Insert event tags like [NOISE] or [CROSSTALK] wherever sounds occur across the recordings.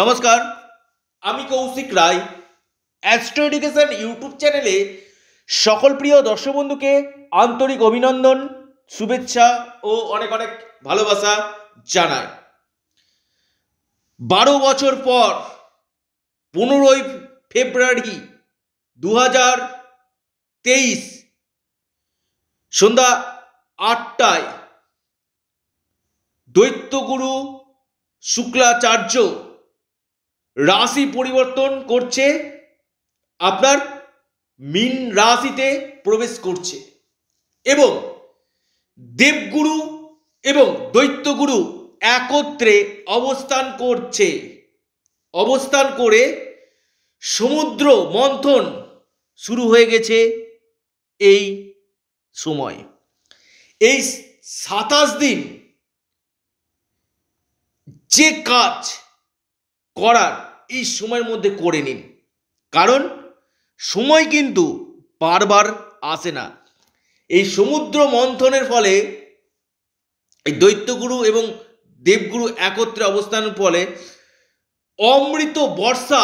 নমস্কার আমি Koushik Roy astro education YouTube চ্যানেলে সকল প্রিয় দর্শক বন্ধুকে আন্তরিক অভিনন্দন শুভেচ্ছা ও অনেক অনেক ভালোবাসা জানায় বারো বছর পর পনেরোই ফেব্রুয়ারি দু হাজার তেইশ সন্ধ্যা আটটায় দৈত্যগুরু শুক্লাচার্য রাশি পরিবর্তন করছে আপনার মিন রাশিতে প্রবেশ করছে এবং দেবগুরু এবং দৈত্যগুরু একত্রে অবস্থান করছে অবস্থান করে সমুদ্র মন্থন শুরু হয়ে গেছে এই সময় এই সাতাশ দিন যে কাজ করার এই সময়ের মধ্যে করে নিন কারণ সময় কিন্তু বারবার আসে না এই সমুদ্র মন্থনের ফলে এই দৈত্যগুরু এবং দেবগুরু একত্রে অবস্থানের ফলে অমৃত বর্ষা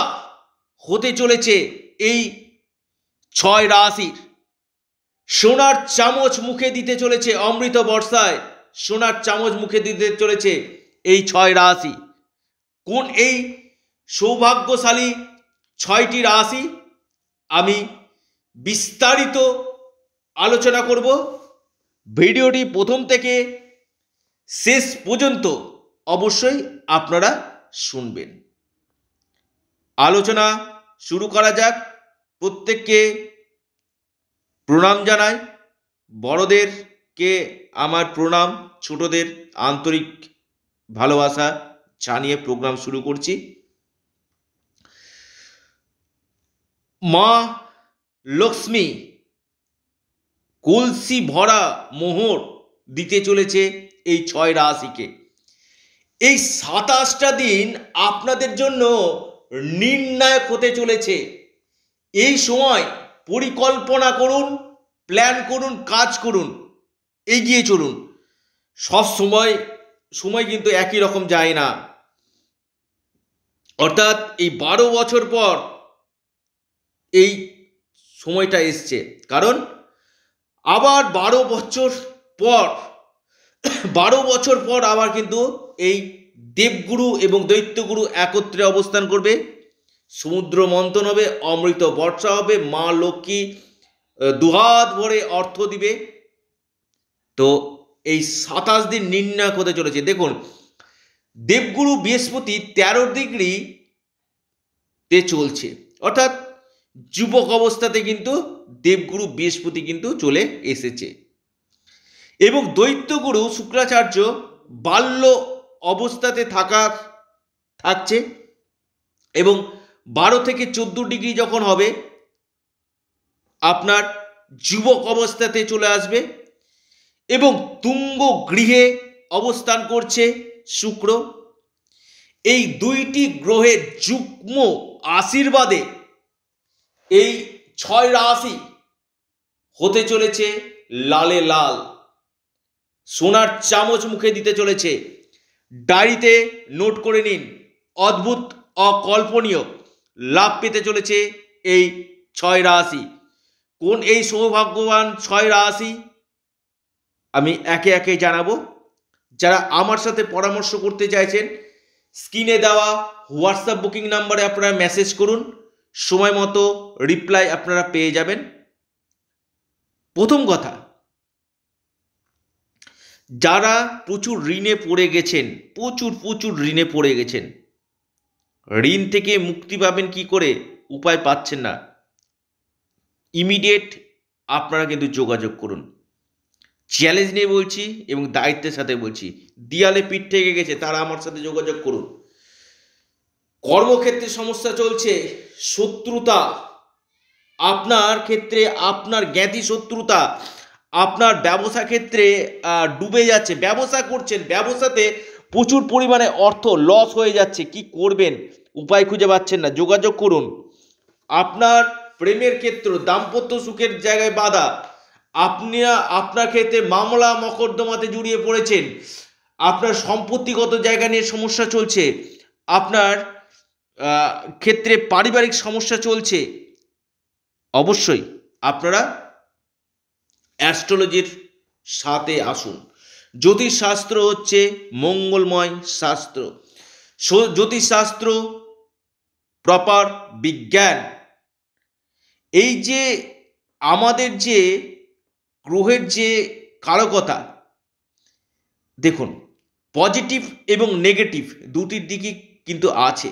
হতে চলেছে এই ছয় রাশির সোনার চামচ মুখে দিতে চলেছে অমৃত বর্ষায় সোনার চামচ মুখে দিতে চলেছে এই ছয় রাশি কোন এই সৌভাগ্যশালী ছয়টি রাশি আমি বিস্তারিত আলোচনা করব ভিডিওটি প্রথম থেকে শেষ পর্যন্ত অবশ্যই আপনারা শুনবেন আলোচনা শুরু করা যাক প্রত্যেককে প্রণাম জানাই বড়দেরকে আমার প্রণাম ছোটদের আন্তরিক ভালোবাসা জানিয়ে প্রোগ্রাম শুরু করছি মা লক্ষ্মী কলসি ভরা মোহর দিতে চলেছে এই ছয় রাশিকে এই সাতাশটা দিন আপনাদের জন্য নির্ণায়ক হতে চলেছে এই সময় পরিকল্পনা করুন প্ল্যান করুন কাজ করুন এগিয়ে চলুন সব সময় সময় কিন্তু একই রকম যায় না অর্থাৎ এই বারো বছর পর এই সময়টা এসছে কারণ আবার বারো বছর পর বারো বছর পর আবার কিন্তু এই দেবগুরু এবং দৈত্যগুরু একত্রে অবস্থান করবে সমুদ্র মন্থন হবে অমৃত বর্ষা হবে মা লক্ষ্মী দুহাত ভরে অর্থ দিবে তো এই সাতাশ দিন নির্ণয় হতে চলেছে দেখুন দেবগুরু বৃহস্পতি তেরো ডিগ্রিতে চলছে অর্থাৎ যুবক অবস্থাতে কিন্তু দেবগুরু বৃহস্পতি কিন্তু চলে এসেছে এবং দৈত্যগুরু শুক্রাচার্য বাল্য অবস্থাতে থাকা থাকছে এবং বারো থেকে চোদ্দ ডিগ্রি যখন হবে আপনার যুবক অবস্থাতে চলে আসবে এবং তুঙ্গ গৃহে অবস্থান করছে শুক্র এই দুইটি গ্রহের যুগ্ম আশীর্বাদে এই ছয় রাশি হতে চলেছে লালে লাল সোনার চামচ মুখে দিতে চলেছে ডায়েরিতে নোট করে নিন অদ্ভুত অকল্পনীয় লাভ পেতে চলেছে এই ছয় রাশি কোন এই সৌভাগ্যবান ছয় রাশি আমি একে একে জানাবো যারা আমার সাথে পরামর্শ করতে চাইছেন স্ক্রিনে দেওয়া হোয়াটসঅ্যাপ বুকিং নাম্বারে আপনারা মেসেজ করুন সময় মতো রিপ্লাই আপনারা পেয়ে যাবেন প্রথম কথা যারা প্রচুর ঋণে পড়ে গেছেন প্রচুর প্রচুর ঋণে পড়ে গেছেন ঋণ থেকে মুক্তি পাবেন কি করে উপায় পাচ্ছেন না ইমিডিয়েট আপনারা কিন্তু যোগাযোগ করুন চ্যালেঞ্জ নিয়ে বলছি এবং দায়িত্বের সাথে বলছি দিয়ালে পিঠ থেকে গেছে তারা আমার সাথে যোগাযোগ করুন কর্মক্ষেত্রে সমস্যা চলছে শত্রুতা আপনার ক্ষেত্রে আপনার জ্ঞাতি শত্রুতা আপনার ব্যবসা ক্ষেত্রে ডুবে যাচ্ছে ব্যবসা করছেন ব্যবসাতে প্রচুর পরিমাণে অর্থ লস হয়ে যাচ্ছে কি করবেন উপায় খুঁজে পাচ্ছেন না যোগাযোগ করুন আপনার প্রেমের ক্ষেত্র দাম্পত্য সুখের জায়গায় বাধা আপনি আপনার ক্ষেত্রে মামলা মকদ্দমাতে জড়িয়ে পড়েছেন আপনার সম্পত্তিগত জায়গা নিয়ে সমস্যা চলছে আপনার ক্ষেত্রে পারিবারিক সমস্যা চলছে অবশ্যই আপনারা অ্যাস্ট্রোলজির সাথে আসুন জ্যোতিষশাস্ত্র হচ্ছে মঙ্গলময় শাস্ত্র জ্যোতিষশাস্ত্র প্রপার বিজ্ঞান এই যে আমাদের যে গ্রহের যে কারকতা দেখুন পজিটিভ এবং নেগেটিভ দুটির দিকই কিন্তু আছে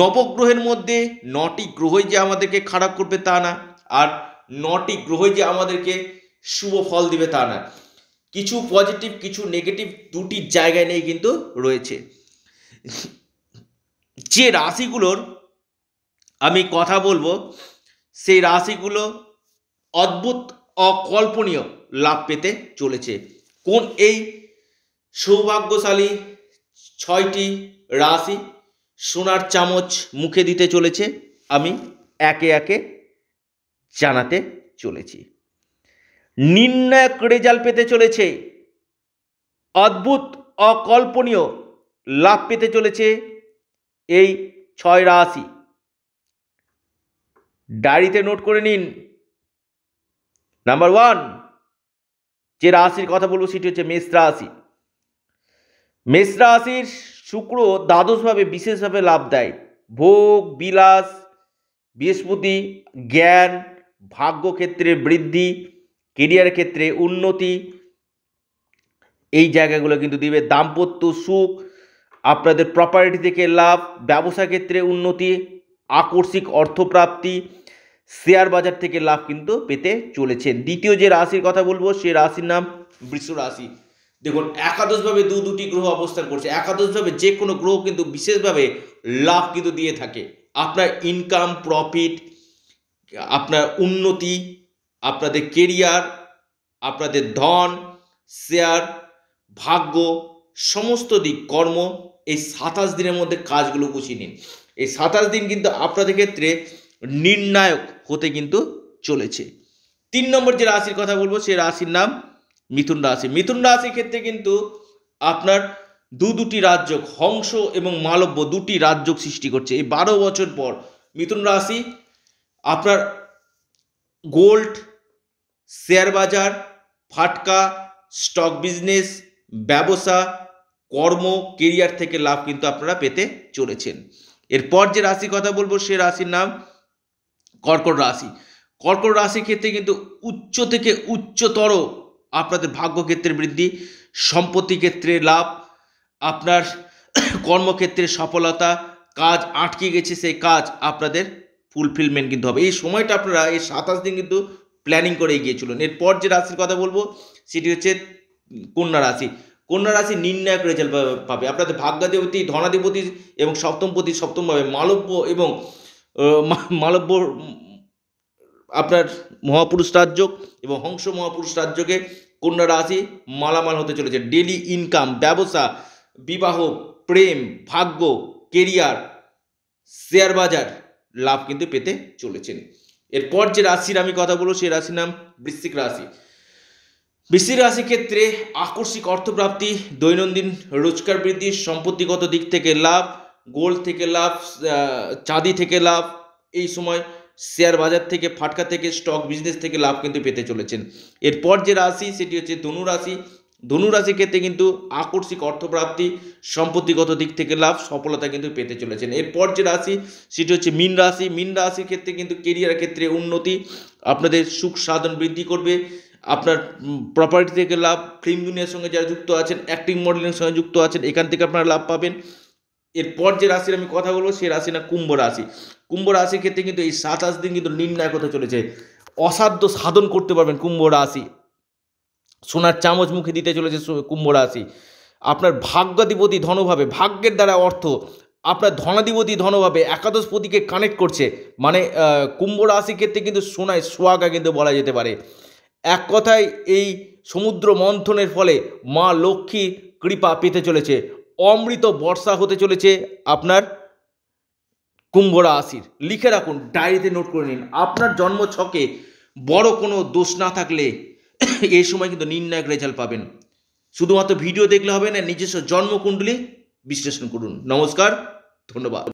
নবগ্রহের মধ্যে নটি গ্রহই যে আমাদেরকে খারাপ করবে তা না আর নটি গ্রহই যে আমাদেরকে শুভ ফল দিবে তা না কিছু পজিটিভ কিছু নেগেটিভ দুটি জায়গায় নেই কিন্তু রয়েছে যে রাশিগুলোর আমি কথা বলবো সেই রাশিগুলো অদ্ভুত অকল্পনীয় লাভ পেতে চলেছে কোন এই সৌভাগ্যশালী ছয়টি রাশি সোনার চামচ মুখে দিতে চলেছে আমি একে একে জানাতে চলেছি নির্ণায়ক রেজাল্ট পেতে চলেছে অদ্ভুত অকল্পনীয় লাভ পেতে চলেছে এই ছয় রাশি ডায়েরিতে নোট করে নিন নাম্বার ওয়ান যে রাশির কথা বলবো সেটি হচ্ছে মেষ রাশি মেষ রাশির শুক্র দ্বাদশভাবে বিশেষভাবে লাভ দেয় ভোগ বিলাস বৃহস্পতি জ্ঞান ভাগ্যক্ষেত্রে বৃদ্ধি কেরিয়ার ক্ষেত্রে উন্নতি এই জায়গাগুলো কিন্তু দিবে দাম্পত্য সুখ আপনাদের প্রপার্টি থেকে লাভ ব্যবসা ক্ষেত্রে উন্নতি আকস্মিক অর্থপ্রাপ্তি শেয়ার বাজার থেকে লাভ কিন্তু পেতে চলেছেন দ্বিতীয় যে রাশির কথা বলবো সে রাশির নাম বৃষ রাশি দেখুন একাদশভাবে দু দুটি গ্রহ অবস্থান করছে একাদশভাবে যে কোনো গ্রহ কিন্তু বিশেষভাবে লাভ কিন্তু দিয়ে থাকে আপনার ইনকাম প্রফিট আপনার উন্নতি আপনাদের কেরিয়ার আপনাদের ধন শেয়ার ভাগ্য সমস্ত দিক কর্ম এই সাতাশ দিনের মধ্যে কাজগুলো গুছিয়ে নিন এই সাতাশ দিন কিন্তু আপনাদের ক্ষেত্রে নির্ণায়ক হতে কিন্তু চলেছে তিন নম্বর যে রাশির কথা বলবো সেই রাশির নাম মিথুন রাশি মিথুন রাশির ক্ষেত্রে কিন্তু আপনার দু দুটি রাজ্য হংস এবং মালব্য দুটি রাজ্য সৃষ্টি করছে এই বারো বছর পর মিথুন রাশি আপনার গোল্ড শেয়ার বাজার ফাটকা স্টক বিজনেস ব্যবসা কর্ম কেরিয়ার থেকে লাভ কিন্তু আপনারা পেতে চলেছেন এরপর যে রাশি কথা বলবো সে রাশির নাম কর্কট রাশি কর্কট রাশির ক্ষেত্রে কিন্তু উচ্চ থেকে উচ্চতর আপনাদের ভাগ্যক্ষেত্রে বৃদ্ধি সম্পত্তি ক্ষেত্রে লাভ আপনার কর্মক্ষেত্রে সফলতা কাজ আটকে গেছে সেই কাজ আপনাদের ফুলফিলমেন্ট কিন্তু হবে এই সময়টা আপনারা এই সাতাশ দিন কিন্তু প্ল্যানিং করে গিয়েছিলেন এরপর যে রাশির কথা বলবো সেটি হচ্ছে কন্যা রাশি কন্যা রাশি নির্ণায়ক রেজাল্ট পাবে আপনাদের ভাগ্যাধিপতি ধনাধিপতি এবং সপ্তমপতি সপ্তমভাবে মালব্য এবং মালব্য আপনার মহাপুরুষ রাজ্য এবং হংস মহাপুরুষ রাজ্যকে কন্যা রাশি মালামাল হতে চলেছে ডেলি ইনকাম ব্যবসা বিবাহ প্রেম ভাগ্য কেরিয়ার শেয়ার বাজার লাভ কিন্তু পেতে চলেছেন এরপর যে রাশির আমি কথা বলবো সেই রাশির নাম বৃশ্চিক রাশি বৃশ্চিক রাশি ক্ষেত্রে আকস্মিক অর্থপ্রাপ্তি দৈনন্দিন রোজগার বৃদ্ধি সম্পত্তিগত দিক থেকে লাভ গোল্ড থেকে লাভ চাঁদি থেকে লাভ এই সময় শেয়ার বাজার থেকে ফাটকা থেকে স্টক বিজনেস থেকে লাভ কিন্তু পেতে চলেছেন এরপর যে রাশি সেটি হচ্ছে ধনু রাশি ধনুরাশির ক্ষেত্রে কিন্তু আকস্মিক অর্থপ্রাপ্তি সম্পত্তিগত দিক থেকে লাভ সফলতা কিন্তু পেতে চলেছেন এরপর যে রাশি সেটি হচ্ছে মিন রাশি মিন রাশির ক্ষেত্রে কিন্তু কেরিয়ার ক্ষেত্রে উন্নতি আপনাদের সুখ সাধন বৃদ্ধি করবে আপনার প্রপার্টি থেকে লাভ ফিল্ম দুনিয়ার সঙ্গে যারা যুক্ত আছেন অ্যাক্টিং মডেলের সঙ্গে যুক্ত আছেন এখান থেকে আপনারা লাভ পাবেন এরপর যে রাশির আমি কথা বলবো সেই রাশি না কুম্ভ রাশি কুম্ভ রাশির ক্ষেত্রে কিন্তু এই সাতাশ দিন কিন্তু নির্ণায়ক হতে চলেছে অসাধ্য সাধন করতে পারবেন কুম্ভ রাশি সোনার চামচ মুখে দিতে চলেছে কুম্ভ রাশি আপনার ভাগ্যাধিপতি ধনভাবে ভাগ্যের দ্বারা অর্থ আপনার ধনাধিপতি ধনভাবে একাদশ পতিকে কানেক্ট করছে মানে কুম্ভ রাশির ক্ষেত্রে কিন্তু সোনায় সোয়াগা কিন্তু বলা যেতে পারে এক কথায় এই সমুদ্র মন্থনের ফলে মা লক্ষ্মী কৃপা পেতে চলেছে অমৃত বর্ষা হতে চলেছে আপনার কুম্ভ রাশির লিখে রাখুন ডায়েরিতে নোট করে নিন আপনার জন্ম ছকে বড় কোনো দোষ না থাকলে [COUGHS] এই সময় কিন্তু নির্ণায়ক রেজাল্ট পাবেন শুধুমাত্র ভিডিও দেখলে হবে না নিজস্ব জন্মকুণ্ডলী বিশ্লেষণ করুন নমস্কার ধন্যবাদ